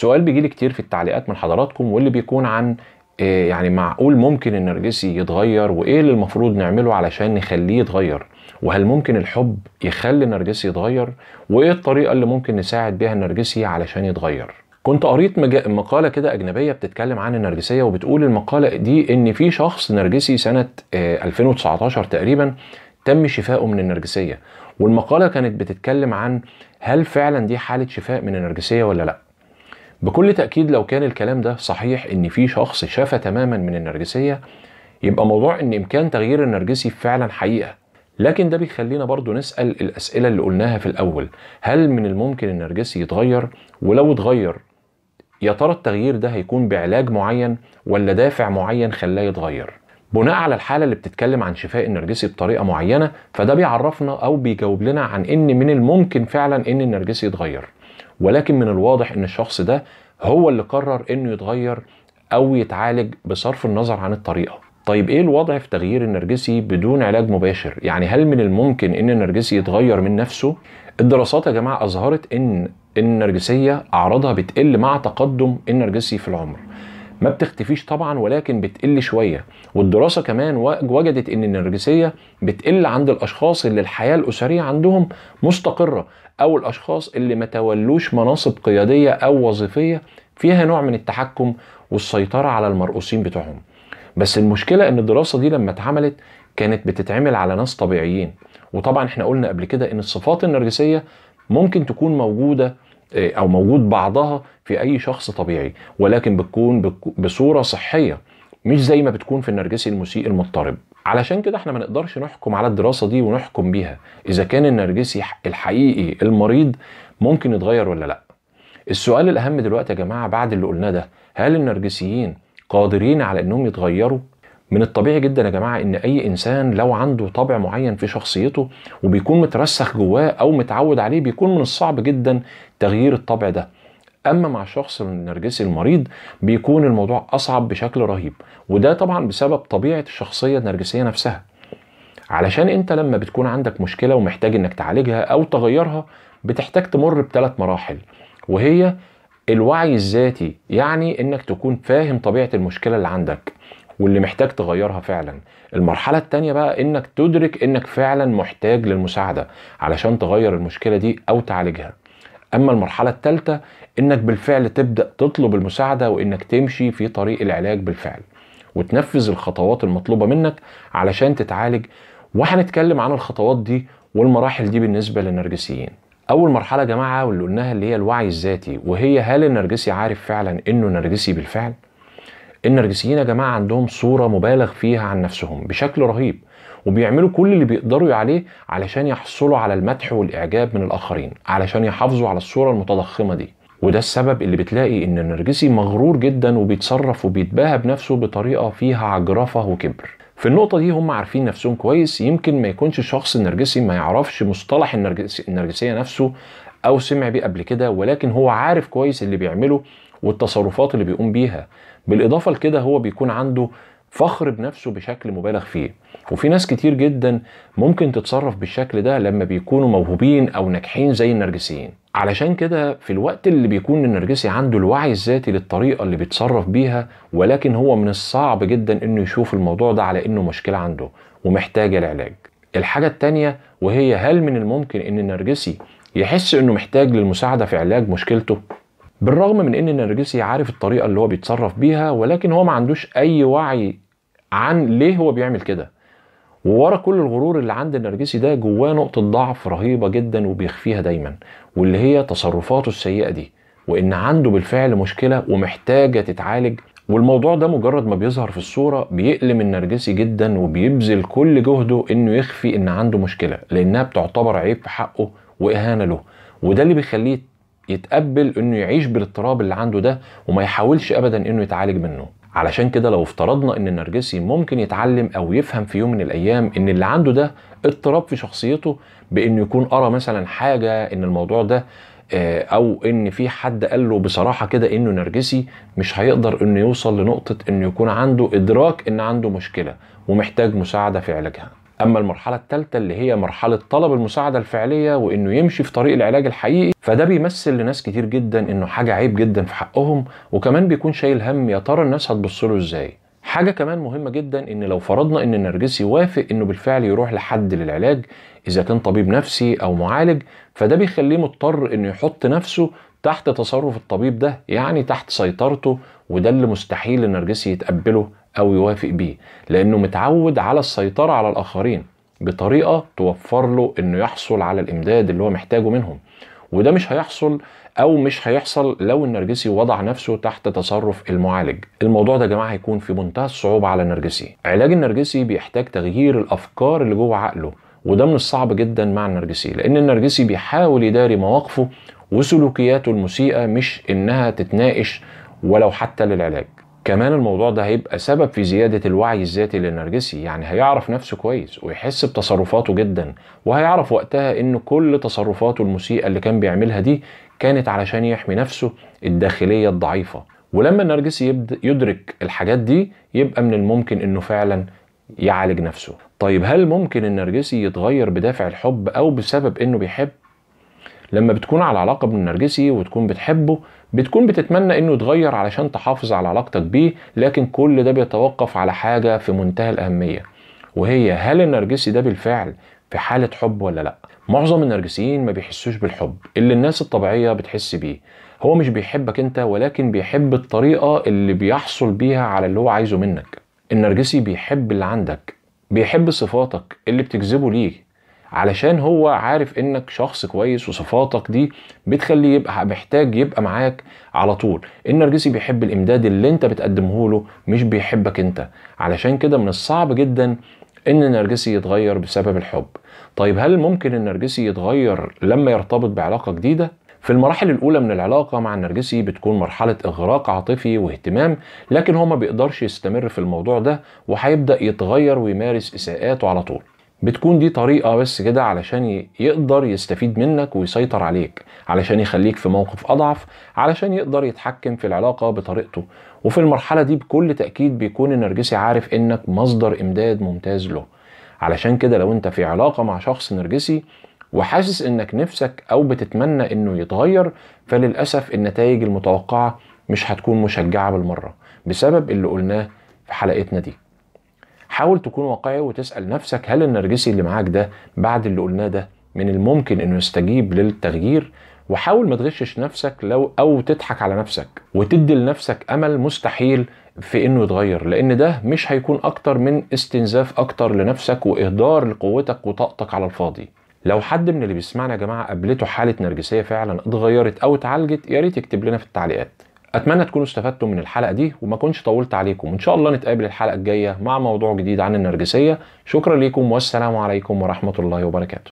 سؤال بيجي لي كتير في التعليقات من حضراتكم واللي بيكون عن آه، يعني معقول ممكن النرجسي يتغير وايه اللي المفروض نعمله علشان نخليه يتغير وهل ممكن الحب يخلي النرجسي يتغير وايه الطريقه اللي ممكن نساعد بيها النرجسي علشان يتغير كنت قريت مقالة كده أجنبية بتتكلم عن النرجسية وبتقول المقالة دي إن في شخص نرجسي سنة 2019 آه، تقريبا تم شفائه من النرجسية والمقالة كانت بتتكلم عن هل فعلا دي حالة شفاء من النرجسية ولا لأ بكل تأكيد لو كان الكلام ده صحيح إن في شخص شافى تماما من النرجسية يبقى موضوع إن إمكان تغيير النرجسي فعلا حقيقة لكن ده بيخلينا برضو نسأل الأسئلة اللي قلناها في الأول هل من الممكن النرجسي يتغير ولو اتغير يا ترى التغيير ده هيكون بعلاج معين ولا دافع معين خلاه يتغير بناء على الحالة اللي بتتكلم عن شفاء النرجسي بطريقة معينة فده بيعرفنا أو بيجاوب لنا عن إن من الممكن فعلا إن النرجسي يتغير ولكن من الواضح ان الشخص ده هو اللي قرر انه يتغير او يتعالج بصرف النظر عن الطريقه طيب ايه الوضع في تغيير النرجسي بدون علاج مباشر يعني هل من الممكن ان النرجسي يتغير من نفسه الدراسات يا جماعه اظهرت ان النرجسيه اعراضها بتقل مع تقدم النرجسي في العمر ما بتختفيش طبعا ولكن بتقل شويه والدراسه كمان وجدت ان النرجسيه بتقل عند الاشخاص اللي الحياه الاسريه عندهم مستقره او الاشخاص اللي ما تولوش مناصب قياديه او وظيفيه فيها نوع من التحكم والسيطره على المرؤوسين بتوعهم بس المشكله ان الدراسه دي لما اتعملت كانت بتتعمل على ناس طبيعيين وطبعا احنا قلنا قبل كده ان الصفات النرجسيه ممكن تكون موجوده او موجود بعضها في اي شخص طبيعي ولكن بتكون بصوره صحيه مش زي ما بتكون في النرجسي المسيء المضطرب علشان كده احنا ما نقدرش نحكم على الدراسه دي ونحكم بيها اذا كان النرجسي الحقيقي المريض ممكن يتغير ولا لا السؤال الاهم دلوقتي يا جماعه بعد اللي قلناه ده هل النرجسيين قادرين على انهم يتغيروا من الطبيعي جدا يا جماعه ان اي انسان لو عنده طبع معين في شخصيته وبيكون مترسخ جواه او متعود عليه بيكون من الصعب جدا تغيير الطبع ده اما مع الشخص النرجسي المريض بيكون الموضوع اصعب بشكل رهيب وده طبعا بسبب طبيعه الشخصيه النرجسيه نفسها علشان انت لما بتكون عندك مشكله ومحتاج انك تعالجها او تغيرها بتحتاج تمر بثلاث مراحل وهي الوعي الذاتي يعني انك تكون فاهم طبيعه المشكله اللي عندك واللي محتاج تغيرها فعلا المرحله التانية بقى انك تدرك انك فعلا محتاج للمساعده علشان تغير المشكله دي او تعالجها اما المرحله التالتة انك بالفعل تبدا تطلب المساعده وانك تمشي في طريق العلاج بالفعل وتنفذ الخطوات المطلوبه منك علشان تتعالج وهنتكلم عن الخطوات دي والمراحل دي بالنسبه للنرجسيين اول مرحله يا جماعه واللي قلناها اللي هي الوعي الذاتي وهي هل النرجسي عارف فعلا انه نرجسي بالفعل النرجسيين يا جماعه عندهم صوره مبالغ فيها عن نفسهم بشكل رهيب وبيعملوا كل اللي بيقدروا عليه علشان يحصلوا على المدح والاعجاب من الاخرين علشان يحافظوا على الصوره المتضخمه دي وده السبب اللي بتلاقي ان النرجسي مغرور جدا وبيتصرف وبيتباهى بنفسه بطريقه فيها عجرفه وكبر في النقطة دي هم عارفين نفسهم كويس يمكن ما يكونش الشخص النرجسي ما يعرفش مصطلح النرجسية نفسه أو سمع بيه قبل كده ولكن هو عارف كويس اللي بيعمله والتصرفات اللي بيقوم بيها بالاضافه لكده هو بيكون عنده فخر بنفسه بشكل مبالغ فيه وفي ناس كتير جدا ممكن تتصرف بالشكل ده لما بيكونوا موهوبين او ناجحين زي النرجسيين علشان كده في الوقت اللي بيكون النرجسي عنده الوعي الذاتي للطريقه اللي بيتصرف بيها ولكن هو من الصعب جدا انه يشوف الموضوع ده على انه مشكله عنده ومحتاجه العلاج الحاجه التانيه وهي هل من الممكن ان النرجسي يحس انه محتاج للمساعده في علاج مشكلته بالرغم من ان النرجسي عارف الطريقه اللي هو بيتصرف بيها ولكن هو ما عندوش اي وعي عن ليه هو بيعمل كده وورا كل الغرور اللي عند النرجسي ده جواه نقطه ضعف رهيبه جدا وبيخفيها دايما واللي هي تصرفاته السيئه دي وان عنده بالفعل مشكله ومحتاجه تتعالج والموضوع ده مجرد ما بيظهر في الصورة بيألم النرجسي جدا وبيبذل كل جهده انه يخفي ان عنده مشكلة لانها بتعتبر عيب في حقه واهانة له وده اللي بيخليه يتقبل انه يعيش بالاضطراب اللي عنده ده وما يحاولش ابدا انه يتعالج منه علشان كده لو افترضنا ان النرجسي ممكن يتعلم او يفهم في يوم من الايام ان اللي عنده ده اضطراب في شخصيته بانه يكون قرا مثلا حاجه ان الموضوع ده آه، او ان في حد قال له بصراحه كده انه نرجسي مش هيقدر انه يوصل لنقطه انه يكون عنده ادراك ان عنده مشكله ومحتاج مساعده في علاجها اما المرحله الثالثه اللي هي مرحله طلب المساعده الفعليه وانه يمشي في طريق العلاج الحقيقي فده بيمثل لناس كتير جدا انه حاجه عيب جدا في حقهم وكمان بيكون شايل هم يا ترى الناس هتبص له ازاي حاجه كمان مهمه جدا ان لو فرضنا ان النرجسي وافق انه بالفعل يروح لحد للعلاج اذا كان طبيب نفسي او معالج فده بيخليه مضطر انه يحط نفسه تحت تصرف الطبيب ده يعني تحت سيطرته وده اللي مستحيل النرجسي يتقبله او يوافق بيه لانه متعود على السيطره على الاخرين بطريقه توفر له انه يحصل على الامداد اللي هو محتاجه منهم وده مش هيحصل او مش هيحصل لو النرجسي وضع نفسه تحت تصرف المعالج الموضوع ده يا جماعه هيكون في منتهى الصعوبه على النرجسي علاج النرجسي بيحتاج تغيير الافكار اللي جوه عقله وده من الصعب جدا مع النرجسي لان النرجسي بيحاول يداري مواقفه وسلوكياته المسيئه مش انها تتناقش ولو حتى للعلاج كمان الموضوع ده هيبقى سبب في زيادة الوعي الذاتي للنرجسي يعني هيعرف نفسه كويس ويحس بتصرفاته جدا وهيعرف وقتها ان كل تصرفاته المسيئة اللي كان بيعملها دي كانت علشان يحمي نفسه الداخلية الضعيفة ولما النرجسي يبدأ يدرك الحاجات دي يبقى من الممكن انه فعلا يعالج نفسه طيب هل ممكن النرجسي يتغير بدافع الحب او بسبب انه بيحب لما بتكون على علاقة بالنرجسي وتكون بتحبه بتكون بتتمنى انه يتغير علشان تحافظ على علاقتك بيه لكن كل ده بيتوقف على حاجة في منتهى الأهمية وهي هل النرجسي ده بالفعل في حالة حب ولا لأ معظم النرجسيين ما بيحسوش بالحب اللي الناس الطبيعية بتحس بيه هو مش بيحبك انت ولكن بيحب الطريقة اللي بيحصل بيها على اللي هو عايزه منك النرجسي بيحب اللي عندك بيحب صفاتك اللي بتجذبه ليه علشان هو عارف انك شخص كويس وصفاتك دي بتخليه يبقى محتاج يبقى معاك على طول النرجسي بيحب الامداد اللي انت بتقدمه له مش بيحبك انت علشان كده من الصعب جدا ان النرجسي يتغير بسبب الحب طيب هل ممكن النرجسي يتغير لما يرتبط بعلاقه جديده في المراحل الأولى من العلاقة مع النرجسي بتكون مرحلة إغراق عاطفي واهتمام لكن هو ما بيقدرش يستمر في الموضوع ده وهيبدأ يتغير ويمارس إساءاته على طول بتكون دي طريقة بس كده علشان يقدر يستفيد منك ويسيطر عليك علشان يخليك في موقف أضعف علشان يقدر يتحكم في العلاقة بطريقته وفي المرحلة دي بكل تأكيد بيكون النرجسي عارف إنك مصدر إمداد ممتاز له علشان كده لو أنت في علاقة مع شخص نرجسي وحاسس إنك نفسك أو بتتمنى إنه يتغير فللأسف النتائج المتوقعة مش هتكون مشجعة بالمرة بسبب اللي قلناه في حلقتنا دي حاول تكون واقعي وتسال نفسك هل النرجسي اللي معاك ده بعد اللي قلناه ده من الممكن انه يستجيب للتغيير وحاول ما تغشش نفسك لو او تضحك على نفسك وتدي لنفسك امل مستحيل في انه يتغير لان ده مش هيكون اكتر من استنزاف اكتر لنفسك واهدار لقوتك وطاقتك على الفاضي لو حد من اللي بيسمعنا يا جماعه قابلته حاله نرجسيه فعلا اتغيرت او اتعالجت يا ريت يكتب لنا في التعليقات اتمنى تكونوا استفدتوا من الحلقه دي وما كنتش طولت عليكم وان شاء الله نتقابل الحلقه الجايه مع موضوع جديد عن النرجسيه شكرا ليكم والسلام عليكم ورحمه الله وبركاته